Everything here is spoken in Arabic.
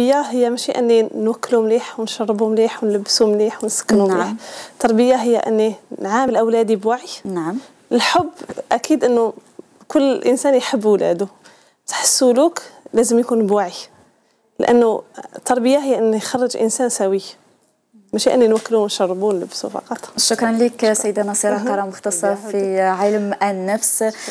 التربيه هي ماشي اني نوكلو مليح ونشربو مليح ونلبسو مليح ونسكنو نعم. مليح التربيه هي اني نعامل اولادي بوعي نعم الحب اكيد انه كل انسان يحب ولاده بصح السلوك لازم يكون بوعي لانه التربيه هي اني يخرج انسان سوي ماشي اني نوكلو ونشربو ونلبسو فقط شكرا لك سيده نصيره كرم مختصه في علم النفس